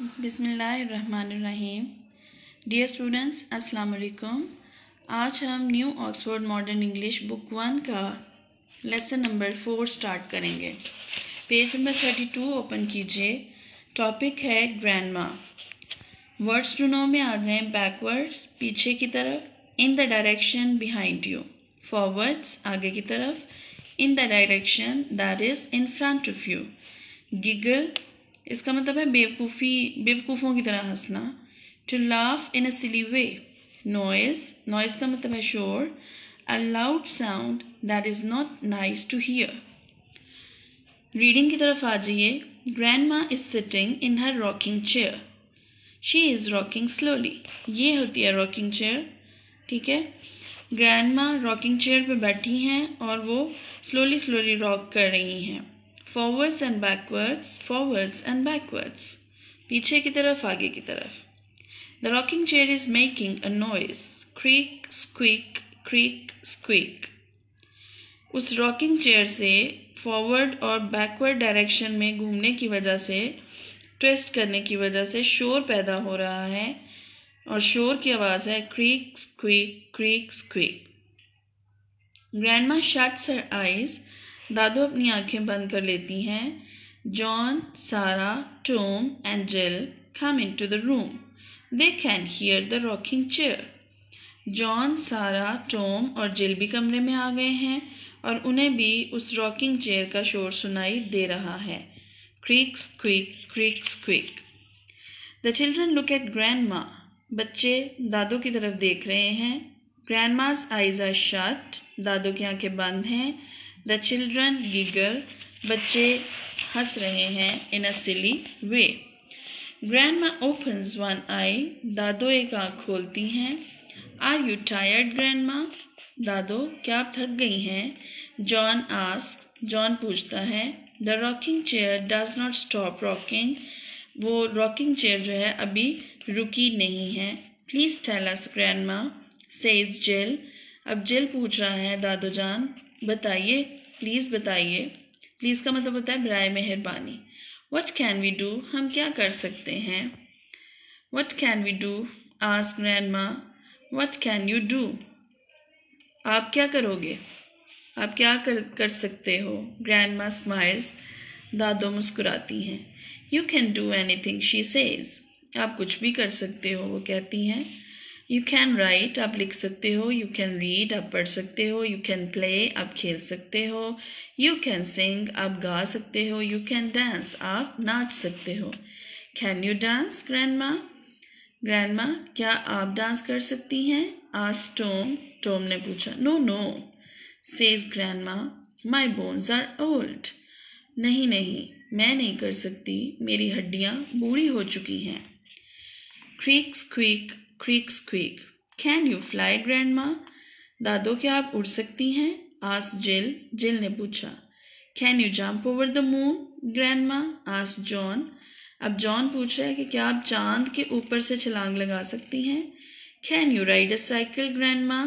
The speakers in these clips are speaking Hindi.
बिसमीम डियर स्टूडेंट्स अस्सलाम वालेकुम आज हम new Oxford modern English book one का लेसन नंबर फोर स्टार्ट करेंगे page number thirty two open कीजिए टॉपिक है ग्रैंडमा वर्ड्स टू नो में आ जाएं बैकवर्ड्स पीछे की तरफ in the direction behind you forwards आगे की तरफ in the direction that is in front of you giggle इसका मतलब है बेवकूफ़ी बेवकूफ़ों की तरह हंसना to laugh in a silly way noise noise का मतलब है शोर a loud sound that is not nice to hear reading की तरफ आ जाइए grandma is sitting in her rocking chair she is rocking slowly ये होती है रॉकिंग चेयर ठीक है ग्रैंड माँ रॉकिंग चेयर पर बैठी हैं और वो स्लोली स्लोली रॉक कर रही हैं forwards and backwards forwards and backwards पीछे की तरफ आगे की तरफ the rocking chair is making a noise creak squeak creak squeak उस रॉकिंग चेयर से फॉरवर्ड और बैकवर्ड डायरेक्शन में घूमने की वजह से ट्विस्ट करने की वजह से शोर पैदा हो रहा है और शोर की आवाज़ है creak squeak creak squeak grandma shuts her eyes दादू अपनी आंखें बंद कर लेती हैं John Sarah Tom and Jill come in to the room they can hear the rocking chair John Sarah Tom और जिल भी कमरे में आ गए हैं और उन्हें भी उस रॉकिंग चेयर का शोर सुनाई दे रहा है creak squeak creak squeak the children look at grandma बच्चे दादू की तरफ देख रहे हैं ग्रैंड माज आइज आर शर्ट दादो की आंखें बंद हैं द चिल्ड्रन गिगल बच्चे हंस रहे हैं in a silly way grandma opens one eye दादो एक आँख खोलती हैं are you tired grand grandma दादो क्या आप थक गई हैं जॉन आस्क जॉन पूछता है the rocking chair does not stop rocking वो रॉकिंग चेयर जो है अभी रुकी नहीं है please tell us grandma says Jill अब जेल पूछ रहा है दादो जान बताइए प्लीज़ बताइए प्लीज़ का मतलब होता है बर मेहरबानी वट कैन वी डू हम क्या कर सकते हैं what can we do ask grandma what can you do आप क्या करोगे आप क्या कर कर सकते हो ग्रैंड माँ स्माइल्स दादो मुस्कुराती हैं you can do anything she says आप कुछ भी कर सकते हो वो कहती हैं यू कैन राइट आप लिख सकते हो यू कैन रीड आप पढ़ सकते हो यू कैन प्ले आप खेल सकते हो यू कैन सिंग आप गा सकते हो यू कैन डांस आप नाच सकते हो can you dance grandma grandma क्या आप डांस कर सकती हैं आज टोम टोम ने पूछा नो नो सेज ग्रैंड माँ माई बोन्स आर ओल्ड नहीं नहीं मैं नहीं कर सकती मेरी हड्डियाँ बूढ़ी हो चुकी हैं creak squeak creak squeak can you fly grandma दादो क्या आप उड़ सकती हैं आस जिल जिल ने पूछा can you jump over the moon grandma आस जॉन अब जॉन पूछ रहा है कि क्या आप चांद के ऊपर से छलांग लगा सकती हैं can you ride a cycle grandma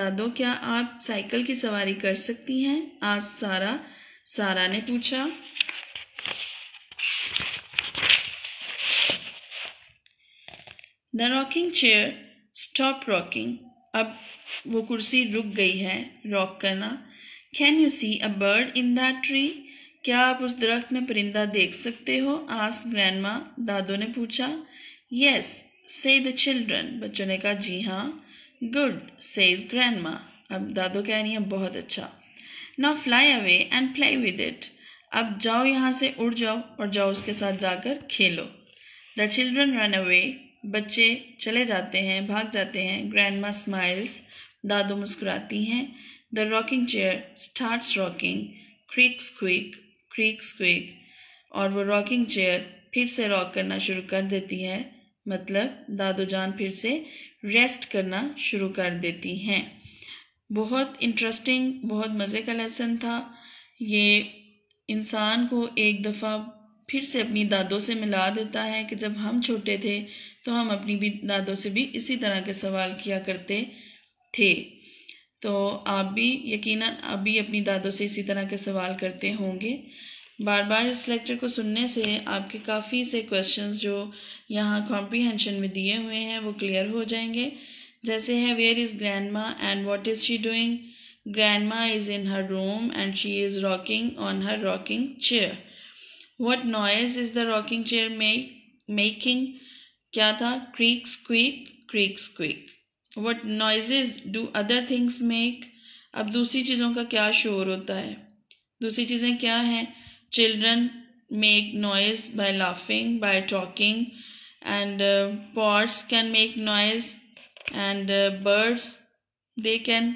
दादो क्या आप साइकिल की सवारी कर सकती हैं आज सारा सारा ने पूछा the rocking chair stop rocking अब वो कुर्सी रुक गई है रॉक करना can you see a bird in that tree क्या आप उस दरख्त में परिंदा देख सकते हो आस माँ दादो ने पूछा यस से द चिल्ड्रन बच्चों ने कहा जी हाँ गुड से ग्रैंड माँ अब दादो कह रही है बहुत अच्छा ना fly away and play with it अब जाओ यहाँ से उड़ जाओ और जाओ उसके साथ जाकर खेलो द चिल्ड्रन रन अवे बच्चे चले जाते हैं भाग जाते हैं ग्रैंड मा स्माइल्स दादो मुस्कुराती हैं the rocking chair starts rocking creak squeak creak squeak और वो रॉकिंग चेयर फिर से रॉक करना शुरू कर देती है मतलब दादो जान फिर से रेस्ट करना शुरू कर देती हैं बहुत इंटरेस्टिंग बहुत मज़े का लेसन था ये इंसान को एक दफ़ा फिर से अपनी दादों से मिला देता है कि जब हम छोटे थे तो हम अपनी भी दादों से भी इसी तरह के सवाल किया करते थे तो आप भी यकीनन अभी अपनी दादों से इसी तरह के सवाल करते होंगे बार बार इस लेक्चर को सुनने से आपके काफ़ी से क्वेश्चंस जो यहाँ कॉम्प्रीहेंशन में दिए हुए हैं वो क्लियर हो जाएंगे जैसे है where is grandma and what is she doing grandma is in her room and she is rocking on her rocking chair what noise is the rocking chair making क्या था creak squeak creak squeak what noise do other things make अब दूसरी चीज़ों का क्या शोर होता है दूसरी चीज़ें क्या हैं children make noise by laughing by talking and pots can make noise and birds they can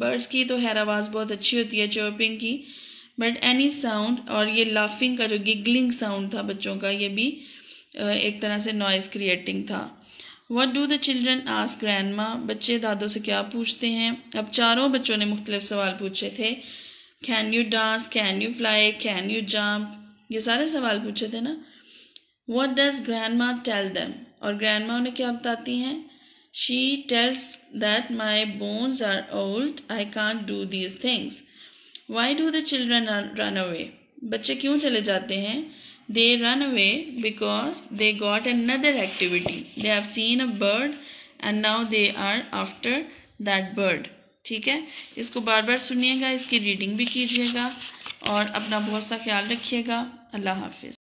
birds की तो हैर आवाज़ बहुत अच्छी होती है चर्पिंग की बट एनी साउंड और ये लाफिंग का जो गिगलिंग साउंड था बच्चों का ये भी एक तरह से नॉइज़ क्रिएटिंग था what do the children ask grandma बच्चे दादों से क्या पूछते हैं अब चारों बच्चों ने मुख्तलिफ सवाल पूछे थे can you dance can you fly can you jump ये सारे सवाल पूछे थे ना what does grandma tell them और ग्रैंड माँ उन्हें क्या बताती हैं she tells that my bones are old I can't do these things why do the children run away बच्चे क्यों चले जाते हैं they run away because they got another activity they have seen a bird and now they are after that bird ठीक है इसको बार बार सुनिएगा इसकी रीडिंग भी कीजिएगा और अपना बहुत सा ख्याल रखिएगा अल्लाह हाफिज़